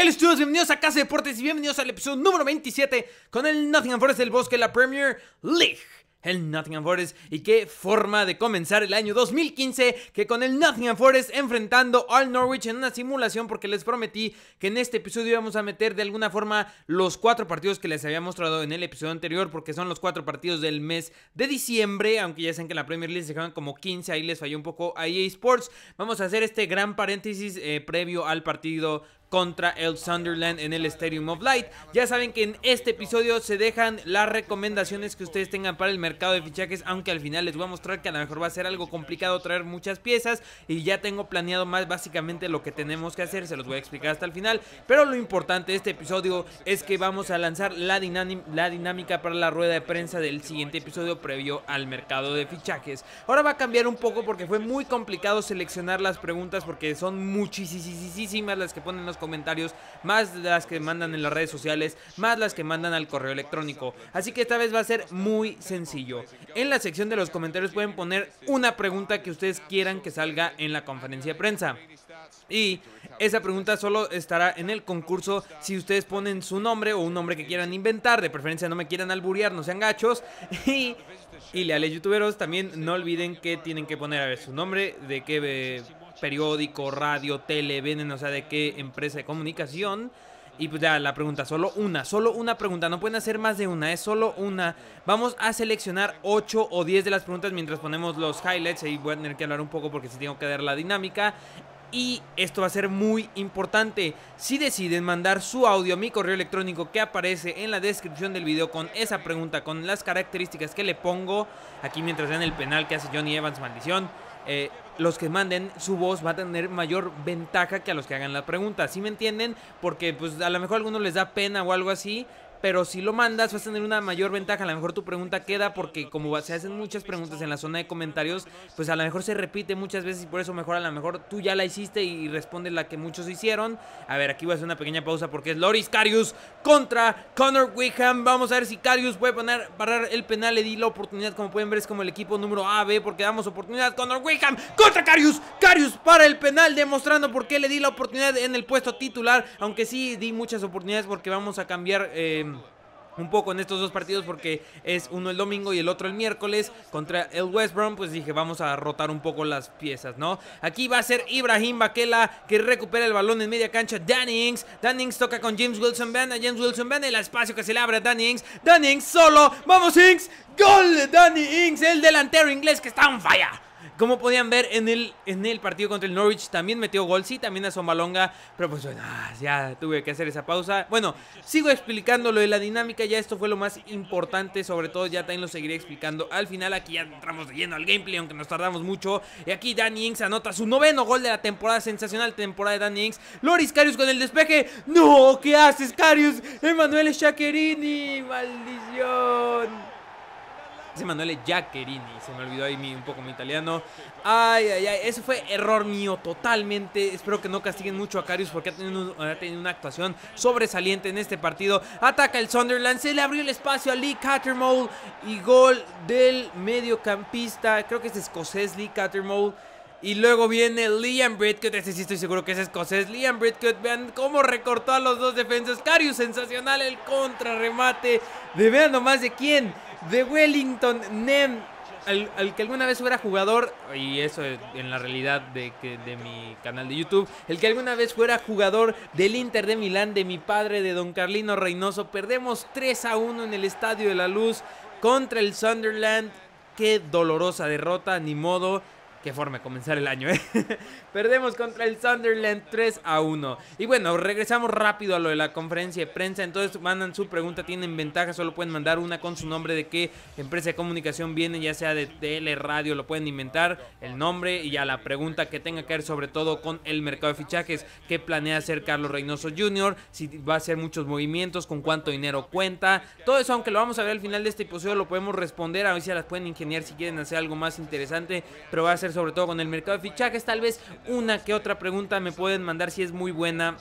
hola estudios bienvenidos a Casa de Deportes y bienvenidos al episodio número 27 con el Nottingham Forest del Bosque, la Premier League. El Nottingham Forest y qué forma de comenzar el año 2015 que con el Nottingham Forest enfrentando al Norwich en una simulación porque les prometí que en este episodio íbamos a meter de alguna forma los cuatro partidos que les había mostrado en el episodio anterior porque son los cuatro partidos del mes de diciembre aunque ya saben que la Premier League se juegan como 15 ahí les falló un poco a EA Sports vamos a hacer este gran paréntesis eh, previo al partido contra el Sunderland en el Stadium of Light. Ya saben que en este episodio se dejan las recomendaciones que ustedes tengan para el mercado de fichajes, aunque al final les voy a mostrar que a lo mejor va a ser algo complicado traer muchas piezas y ya tengo planeado más básicamente lo que tenemos que hacer, se los voy a explicar hasta el final, pero lo importante de este episodio es que vamos a lanzar la, la dinámica para la rueda de prensa del siguiente episodio previo al mercado de fichajes. Ahora va a cambiar un poco porque fue muy complicado seleccionar las preguntas porque son muchísimas las que ponen los comentarios, más las que mandan en las redes sociales, más las que mandan al correo electrónico. Así que esta vez va a ser muy sencillo. En la sección de los comentarios pueden poner una pregunta que ustedes quieran que salga en la conferencia de prensa. Y esa pregunta solo estará en el concurso si ustedes ponen su nombre o un nombre que quieran inventar. De preferencia no me quieran alburear, no sean gachos. Y, y leales youtuberos, también no olviden que tienen que poner a ver su nombre, de qué eh, periódico, radio, tele, venen o sea, de qué empresa de comunicación. Y pues ya la pregunta, solo una, solo una pregunta, no pueden hacer más de una, es solo una. Vamos a seleccionar 8 o 10 de las preguntas mientras ponemos los highlights, ahí voy a tener que hablar un poco porque si tengo que dar la dinámica. Y esto va a ser muy importante. Si deciden mandar su audio a mi correo electrónico que aparece en la descripción del video con esa pregunta, con las características que le pongo aquí mientras vean el penal que hace Johnny Evans, maldición. Eh, los que manden su voz va a tener mayor ventaja que a los que hagan la pregunta. ¿Sí me entienden? Porque pues a lo mejor a algunos les da pena o algo así pero si lo mandas vas a tener una mayor ventaja. A lo mejor tu pregunta queda porque como se hacen muchas preguntas en la zona de comentarios, pues a lo mejor se repite muchas veces y por eso mejor a lo mejor tú ya la hiciste y respondes la que muchos hicieron. A ver, aquí voy a hacer una pequeña pausa porque es Loris Carius contra Connor Wickham. Vamos a ver si Carius puede poner, parar el penal. Le di la oportunidad, como pueden ver, es como el equipo número A-B, porque damos oportunidad. Connor Wickham contra Carius. Carius para el penal, demostrando por qué le di la oportunidad en el puesto titular. Aunque sí di muchas oportunidades porque vamos a cambiar... Eh, un poco en estos dos partidos porque es uno el domingo y el otro el miércoles contra el West Brom, pues dije, vamos a rotar un poco las piezas, ¿no? Aquí va a ser Ibrahim Bakela que recupera el balón en media cancha, Danny Danny Ings toca con James Wilson Van, a James Wilson Van el espacio que se le abre a Danny Inks solo, vamos Inks, gol de Danny Inks, el delantero inglés que está en falla. Como podían ver en el, en el partido contra el Norwich, también metió gol, sí, también a Somalonga, pero pues bueno, ah, ya tuve que hacer esa pausa. Bueno, sigo explicando lo de la dinámica, ya esto fue lo más importante, sobre todo ya también lo seguiré explicando al final. Aquí ya entramos de al gameplay, aunque nos tardamos mucho. Y aquí Danny Inks anota su noveno gol de la temporada, sensacional temporada de Danny Inks. Loris Carius con el despeje. ¡No! ¿Qué haces, Carius? Emanuel Shaquerini, maldición. Emanuele Giaccherini. Se me olvidó ahí un poco mi italiano. Ay, ay, ay. Eso fue error mío totalmente. Espero que no castiguen mucho a Carius porque ha tenido, ha tenido una actuación sobresaliente en este partido. Ataca el Sunderland. Se le abrió el espacio a Lee Cattermole. Y gol del mediocampista. Creo que es escocés Lee Cattermole. Y luego viene Liam Britcott. Este sí estoy seguro que es escocés. Liam Britcott. Vean cómo recortó a los dos defensas. Carius, sensacional el contrarremate. De vean nomás de quién de Wellington Nem, al, que alguna vez fuera jugador, y eso en la realidad de, de mi canal de YouTube, el que alguna vez fuera jugador del Inter de Milán, de mi padre, de don Carlino Reynoso, perdemos 3 a 1 en el Estadio de la Luz contra el Sunderland. Qué dolorosa derrota, ni modo Qué forma de comenzar el año, ¿eh? Perdemos contra el Sunderland 3 a 1. Y bueno, regresamos rápido a lo de la conferencia de prensa. Entonces mandan su pregunta, tienen ventaja, solo pueden mandar una con su nombre de qué empresa de comunicación viene, ya sea de tele, radio, lo pueden inventar, el nombre y ya la pregunta que tenga que ver sobre todo con el mercado de fichajes, qué planea hacer Carlos Reynoso Jr., si va a hacer muchos movimientos, con cuánto dinero cuenta. Todo eso, aunque lo vamos a ver al final de este episodio, lo podemos responder. A ver si las pueden ingeniar si quieren hacer algo más interesante, pero va a ser sobre todo con el mercado de fichajes. Tal vez una que otra pregunta me pueden mandar si es muy buena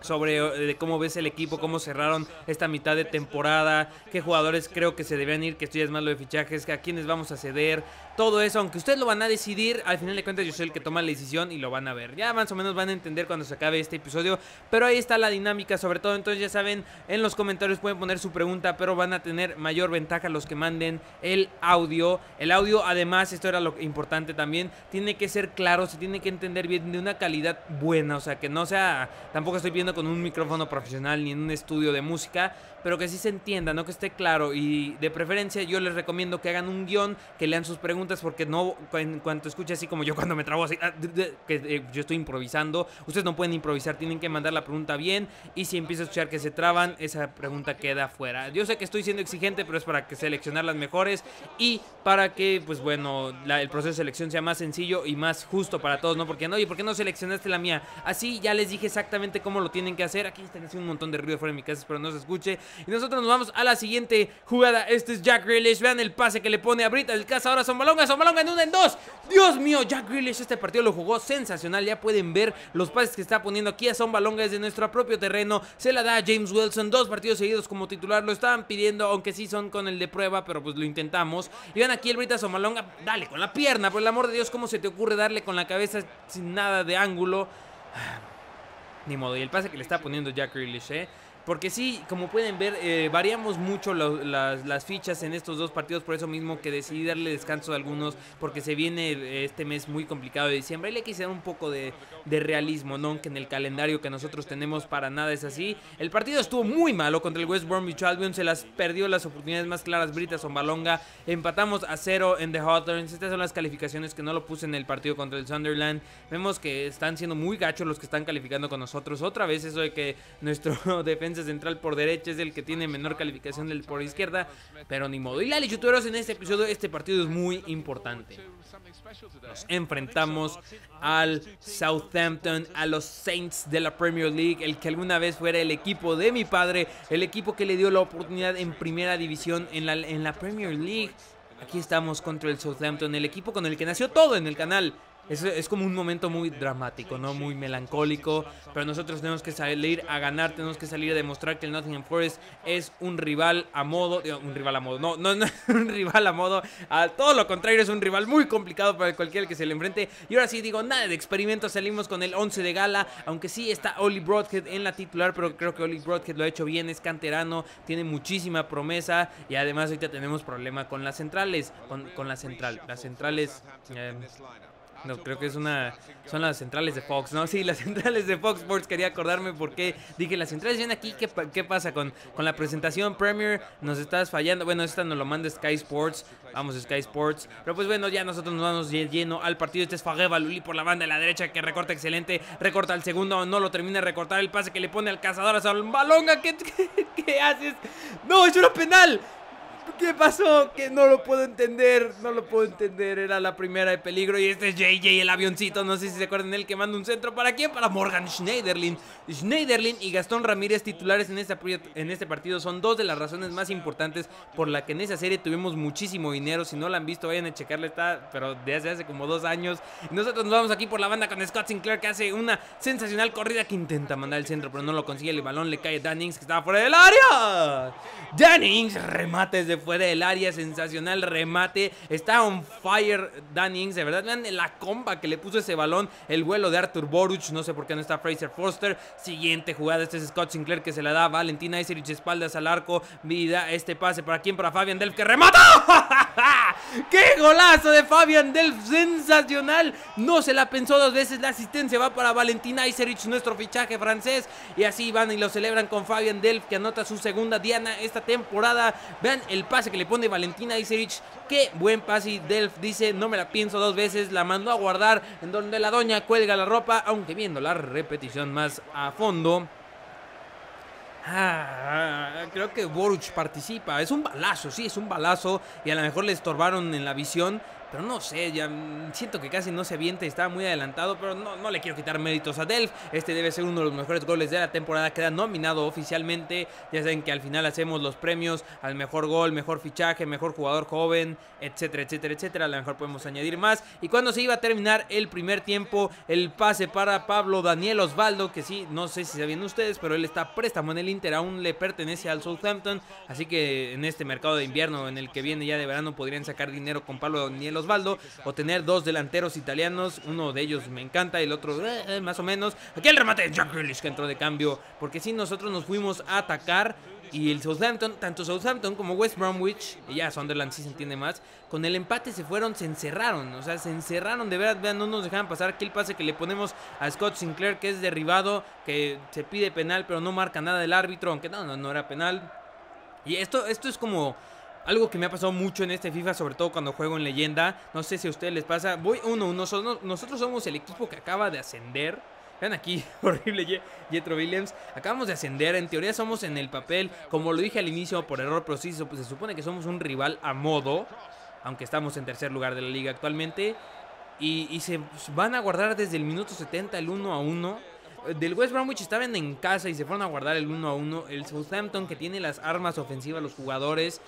sobre eh, cómo ves el equipo, cómo cerraron esta mitad de temporada, qué jugadores creo que se debían ir, que estudias más lo de fichajes, a quiénes vamos a ceder, todo eso, aunque ustedes lo van a decidir, al final de cuentas yo soy el que toma la decisión y lo van a ver. Ya más o menos van a entender cuando se acabe este episodio, pero ahí está la dinámica sobre todo, entonces ya saben, en los comentarios pueden poner su pregunta, pero van a tener mayor ventaja los que manden el audio. El audio además, esto era lo importante también tiene que ser claro, se tiene que entender bien de una calidad buena, o sea, que no sea, tampoco estoy viendo con un micrófono profesional ni en un estudio de música, pero que sí se entienda, ¿no? Que esté claro y de preferencia yo les recomiendo que hagan un guión, que lean sus preguntas porque no, en cuanto escuche así como yo cuando me trabo así, ah, que eh, yo estoy improvisando, ustedes no pueden improvisar, tienen que mandar la pregunta bien y si empiezo a escuchar que se traban, esa pregunta queda fuera. Yo sé que estoy siendo exigente, pero es para que seleccionar las mejores y para que, pues bueno, el proceso de selección sea más sencillo y más justo para todos, ¿no? Porque, y ¿por qué no seleccionaste la mía? Así ya les dije exactamente cómo lo tienen que hacer. Aquí están haciendo un montón de ruido fuera de mi casa, pero no se escuche. Y nosotros nos vamos a la siguiente jugada. Este es Jack Grealish. Vean el pase que le pone a Brita del casa. Ahora son balongas, son en una, en dos. Dios mío, Jack Grealish este partido lo jugó sensacional. Ya pueden ver los pases que está poniendo aquí a Balonga desde nuestro propio terreno. Se la da a James Wilson. Dos partidos seguidos como titular. Lo estaban pidiendo, aunque sí son con el de prueba, pero pues lo intentamos. Y vean aquí el Brita Sombalonga. Dale, con la pierna, por el amor de Dios, ¿cómo se te ocurre darle con la cabeza sin nada de ángulo? Ah, ni modo, y el pase que le está poniendo Jack Grealish, ¿eh? Porque sí, como pueden ver, eh, variamos mucho las, fichas en estos dos partidos, por eso mismo que decidí darle descanso a algunos, porque se viene eh, este mes muy complicado de diciembre. Y le quise dar un poco de, realismo, ¿no? Que en el calendario que nosotros tenemos para nada es así. El partido estuvo muy malo contra el West Bromwich Albion, se las perdió las oportunidades más claras Britas o Balonga. Empatamos a cero en The Hawthorns. Estas son las calificaciones que no lo puse en el partido contra el Sunderland. Vemos que están siendo muy gachos los que están calificando con nosotros. Otra vez eso de que nuestro defensa central por derecha es el que tiene menor calificación del por izquierda, pero ni modo. Y la chuteros en este episodio, este partido es muy importante. Nos enfrentamos al Southampton, a los Saints de la Premier League, el que alguna vez fuera el equipo de mi padre, el equipo que le dio la oportunidad en primera división en la, en la Premier League. Aquí estamos contra el Southampton, el equipo con el que nació todo en el canal. Es, es, como un momento muy dramático, ¿no? Muy melancólico. Pero nosotros tenemos que salir a ganar, tenemos que salir a demostrar que el Nottingham Forest es un rival a modo. Un rival a modo. No, no, no un rival a modo. A todo lo contrario, es un rival muy complicado para cualquiera que se le enfrente. Y ahora sí digo, nada de experimentos. Salimos con el 11 de gala. Aunque sí está Oli Broadhead en la titular, pero creo que Oli Broadhead lo ha hecho bien. Es canterano, tiene muchísima promesa. Y además ahorita tenemos problema con las centrales. Con, con la central. Las centrales. Em, no, creo que es una. Son las centrales de Fox, ¿no? Sí, las centrales de Fox Sports. Quería acordarme porque dije, las centrales vienen aquí. ¿Qué, pasa con, con la presentación Premier? Nos estás fallando. Bueno, esta nos lo manda Sky Sports. Vamos, Sky Sports. Pero pues bueno, ya nosotros nos vamos lleno al partido. Este es Fagueva Luli por la banda de la derecha que recorta excelente. Recorta el segundo, no lo termina de recortar. El pase que le pone al cazador a Salmalonga. ¿Qué, qué, qué haces? ¡No, es una penal! ¿Qué pasó? Que no lo puedo entender, no lo puedo entender. Era la primera de peligro y este es JJ, el avioncito. No sé si se acuerdan él que manda un centro. ¿Para quién? Para Morgan Schneiderlin. Schneiderlin y Gastón Ramírez, titulares en este, en este partido, son dos de las razones más importantes por la que en esa serie tuvimos muchísimo dinero. Si no la han visto, vayan a checarla. Está, pero desde hace como dos años. Nosotros nos vamos aquí por la banda con Scott Sinclair que hace una sensacional corrida que intenta mandar el centro, pero no lo consigue. El balón le cae a Dan que estaba fuera del área. Dan Ings remate desde fuera del área, sensacional remate. Está on fire Dan de verdad. Vean la comba que le puso ese balón, el vuelo de Arthur Boruch. No sé por qué no está Fraser Foster, Siguiente jugada, este es Scott Sinclair que se la da a Valentina Iserich, espaldas al arco. Vida este pase para quién, para Fabian Delf que remata. ¡Qué golazo de Fabian Delf! Sensacional. No se la pensó dos veces. La asistencia va para Valentina Iserich, nuestro fichaje francés. Y así van y lo celebran con Fabian Delf que anota su segunda diana esta temporada. Vean el pase que le pone Valentina Iserich. que buen pase. Y Delf dice, no me la pienso dos veces. La mandó a guardar en donde la doña cuelga la ropa. Aunque viendo la repetición más a fondo. Ah, creo que Boruch participa. Es un balazo, sí, es un balazo. Y a lo mejor le estorbaron en la visión. Pero no sé, ya siento que casi no se avienta estaba muy adelantado, pero no, no le quiero quitar méritos a Delf. Este debe ser uno de los mejores goles de la temporada, queda nominado oficialmente. Ya saben que al final hacemos los premios al mejor gol, mejor fichaje, mejor jugador joven, etcétera, etcétera, etcétera. A lo mejor podemos añadir más. Y cuando se iba a terminar el primer tiempo, el pase para Pablo Daniel Osvaldo, que sí, no sé si sabían ustedes, pero él está préstamo en el Inter, aún le pertenece al Southampton. Así que en este mercado de invierno, en el que viene ya de verano, podrían sacar dinero con Pablo Daniel Osvaldo Osvaldo, o tener dos delanteros italianos, uno de ellos me encanta, el otro eh, más o menos. Aquí el remate de Jack Grealish que entró de cambio, porque si nosotros nos fuimos a atacar y el Southampton, tanto Southampton como West Bromwich, y ya Sunderland sí se entiende más, con el empate se fueron, se encerraron, o sea, se encerraron, de verdad, vean, no nos dejaban pasar aquí el pase que le ponemos a Scott Sinclair, que es derribado, que se pide penal, pero no marca nada el árbitro, aunque no, no, no era penal. Y esto, esto es como algo que me ha pasado mucho en este FIFA, sobre todo cuando juego en leyenda. No sé si a ustedes les pasa. Voy 1-1. Uno, uno, nosotros somos el equipo que acaba de ascender. Vean aquí, horrible Jetro Williams. Acabamos de ascender. En teoría somos en el papel. Como lo dije al inicio, por error, pero pues se supone que somos un rival a modo. Aunque estamos en tercer lugar de la liga actualmente. Y, y se van a guardar desde el minuto 70 el 1 a 1 del West Bromwich estaban en casa y se fueron a guardar el 1 a 1. El Southampton que tiene las armas ofensivas, los jugadores,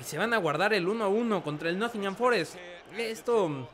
y se van a guardar el 1 a 1 contra el Nottingham Forest. Esto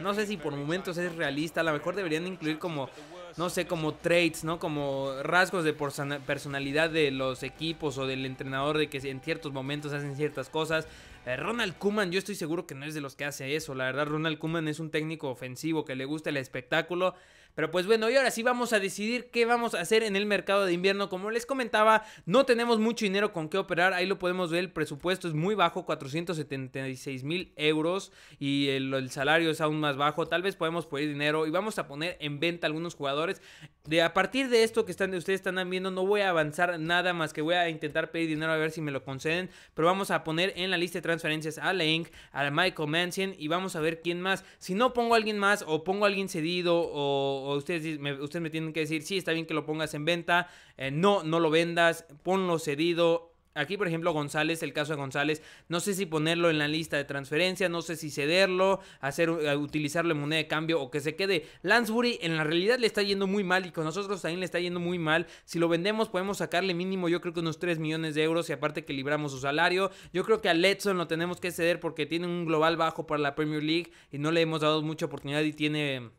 no sé si por momentos es realista, a lo mejor deberían incluir como no sé, como traits, ¿no? Como rasgos de personalidad de los equipos o del entrenador de que en ciertos momentos hacen ciertas cosas. Eh, Ronald Kuman, yo estoy seguro que no es de los que hace eso. La verdad, Ronald Kuman es un técnico ofensivo que le gusta el espectáculo. Pero pues bueno, y ahora sí vamos a decidir qué vamos a hacer en el mercado de invierno. Como les comentaba, no tenemos mucho dinero con qué operar. Ahí lo podemos ver, el presupuesto es muy bajo, 476 mil euros. Y el, salario es aún más bajo. Tal vez podemos pedir dinero y vamos a poner en venta algunos jugadores. De, a partir de esto que están, ustedes están viendo, no voy a avanzar nada más que voy a intentar pedir dinero a ver si me lo conceden. Pero vamos a poner en la lista de transferencias a Link, a Michael Mansion y vamos a ver quién más. Si no pongo a alguien más o pongo a alguien cedido o ustedes me, ustedes me tienen que decir, sí, está bien que lo pongas en venta, eh, no, no lo vendas, ponlo cedido, Aquí, por ejemplo, González, el caso de González, no sé si ponerlo en la lista de transferencia, no sé si cederlo, hacer, eh, utilizarlo en moneda de cambio o que se quede. Lansbury en la realidad le está yendo muy mal y con nosotros también le está yendo muy mal. Si lo vendemos podemos sacarle mínimo yo creo que unos 3 millones de euros y aparte que libramos su salario. Yo creo que a Letson lo tenemos que ceder porque tiene un global bajo para la Premier League y no le hemos dado mucha oportunidad y tiene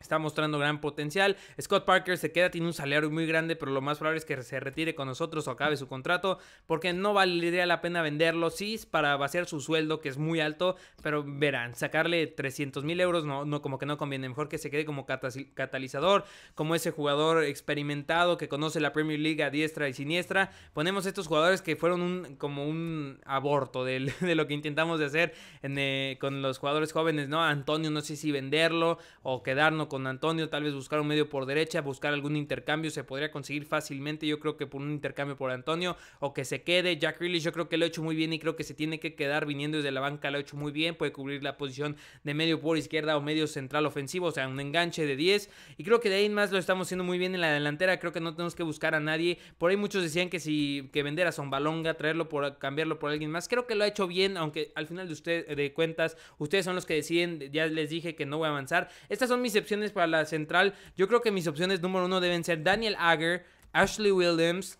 Está mostrando gran potencial. Scott Parker se queda, tiene un salario muy grande, pero lo más probable es que se retire con nosotros o acabe su contrato, porque no valdría la pena venderlo, sí, para vaciar su sueldo, que es muy alto, pero verán, sacarle 300 mil euros no, no, como que no conviene. Mejor que se quede como catalizador, como ese jugador experimentado que conoce la Premier League a diestra y siniestra. Ponemos estos jugadores que fueron un, como un aborto de, lo que intentamos de hacer eh, con los jugadores jóvenes, ¿no? Antonio, no sé si venderlo o quedarnos con Antonio, tal vez buscar un medio por derecha, buscar algún intercambio, se podría conseguir fácilmente, yo creo que por un intercambio por Antonio, o que se quede, Jack Grealish yo creo que lo ha hecho muy bien y creo que se tiene que quedar viniendo desde la banca, lo ha hecho muy bien, puede cubrir la posición de medio por izquierda o medio central ofensivo, o sea, un enganche de 10, y creo que de ahí más lo estamos haciendo muy bien en la delantera, creo que no tenemos que buscar a nadie, por ahí muchos decían que si que vender a Zombalonga, traerlo por, cambiarlo por alguien más, creo que lo ha hecho bien, aunque al final de, usted, de cuentas, ustedes son los que deciden, ya les dije que no voy a avanzar, estas son mis excepciones para la central. Yo creo que mis opciones número uno deben ser Daniel Agger, Ashley Williams,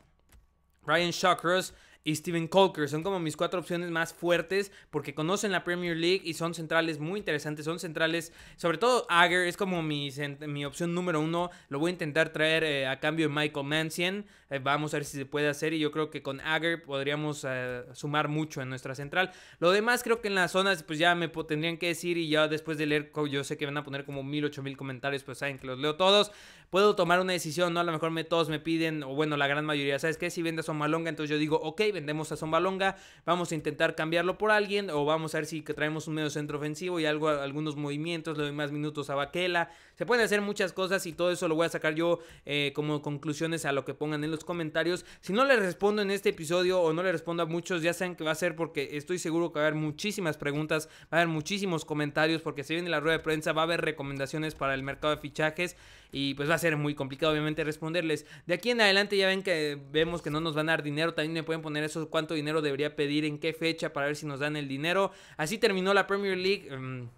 Ryan Shawcross, y Steven Colker. Son como mis cuatro opciones más fuertes porque conocen la Premier League y son centrales muy interesantes. Son centrales, sobre todo Agger es como mi, mi opción número uno. Lo voy a intentar traer eh, a cambio de Michael Mancien. Eh, vamos a ver si se puede hacer y yo creo que con Agger podríamos eh, sumar mucho en nuestra central. Lo demás creo que en las zonas pues ya me tendrían que decir y ya después de leer yo sé que van a poner como mil, ocho mil comentarios, pues saben que los leo todos puedo tomar una decisión, ¿no? A lo mejor me, todos me piden, o bueno, la gran mayoría, ¿sabes qué? Si vende a Sombalonga, entonces yo digo, ok, vendemos a Sombalonga, vamos a intentar cambiarlo por alguien, o vamos a ver si traemos un medio centro ofensivo y algo, algunos movimientos, le doy más minutos a Baquela, se pueden hacer muchas cosas y todo eso lo voy a sacar yo eh, como conclusiones a lo que pongan en los comentarios. Si no les respondo en este episodio o no les respondo a muchos, ya saben que va a ser porque estoy seguro que va a haber muchísimas preguntas, va a haber muchísimos comentarios porque se viene la rueda de prensa, va a haber recomendaciones para el mercado de fichajes y pues va a ser muy complicado obviamente responderles. De aquí en adelante ya ven que vemos que no nos van a dar dinero, también me pueden poner eso cuánto dinero debería pedir en qué fecha para ver si nos dan el dinero. Así terminó la Premier League. Mm,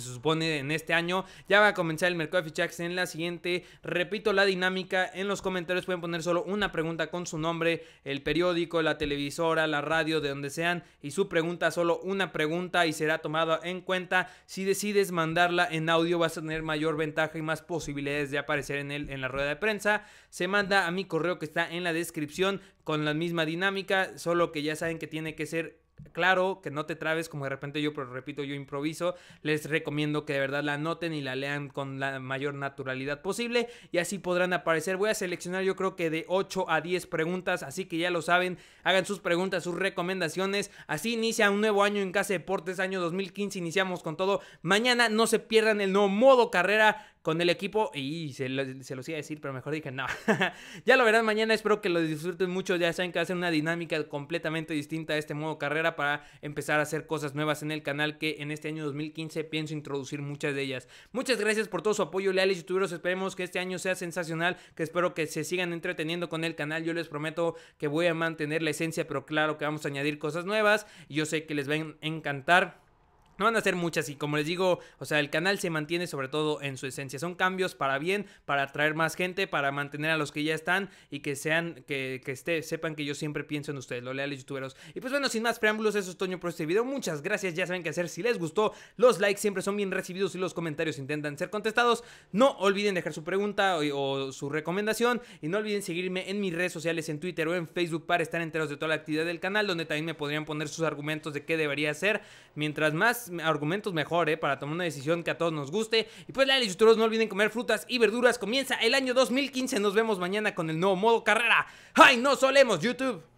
se supone en este año. Ya va a comenzar el mercado de fichajes en la siguiente. Repito la dinámica. En los comentarios pueden poner solo una pregunta con su nombre, el periódico, la televisora, la radio, de donde sean. Y su pregunta, solo una pregunta y será tomada en cuenta. Si decides mandarla en audio vas a tener mayor ventaja y más posibilidades de aparecer en, el, en la rueda de prensa. Se manda a mi correo que está en la descripción con la misma dinámica, solo que ya saben que tiene que ser Claro que no te trabes como de repente yo, pero repito, yo improviso. Les recomiendo que de verdad la anoten y la lean con la mayor naturalidad posible y así podrán aparecer. Voy a seleccionar yo creo que de 8 a 10 preguntas, así que ya lo saben, hagan sus preguntas, sus recomendaciones. Así inicia un nuevo año en Casa Deportes, año 2015, iniciamos con todo. Mañana no se pierdan el nuevo modo carrera con el equipo. Y se, lo, se los iba a decir, pero mejor dije, no. ya lo verán mañana, espero que lo disfruten mucho. Ya saben que va a ser una dinámica completamente distinta a este modo carrera para empezar a hacer cosas nuevas en el canal que en este año 2015 pienso introducir muchas de ellas. Muchas gracias por todo su apoyo, leales y youtuberos. Esperemos que este año sea sensacional, que espero que se sigan entreteniendo con el canal. Yo les prometo que voy a mantener la esencia, pero claro que vamos a añadir cosas nuevas. Y yo sé que les va a encantar. No van a ser muchas y como les digo, o sea, el canal se mantiene sobre todo en su esencia. Son cambios para bien, para atraer más gente, para mantener a los que ya están y que sean, que, que esté, sepan que yo siempre pienso en ustedes, los leales youtuberos. Y pues bueno, sin más preámbulos, eso es Toño por este video. Muchas gracias, ya saben qué hacer. Si les gustó, los likes siempre son bien recibidos y los comentarios intentan ser contestados. No olviden dejar su pregunta o, o su recomendación y no olviden seguirme en mis redes sociales, en Twitter o en Facebook para estar enteros de toda la actividad del canal, donde también me podrían poner sus argumentos de qué debería hacer. Mientras más argumentos mejor, ¿eh? Para tomar una decisión que a todos nos guste. Y pues, y youtubers, no olviden comer frutas y verduras. Comienza el año 2015. Nos vemos mañana con el nuevo modo carrera. ¡Ay, no solemos, YouTube!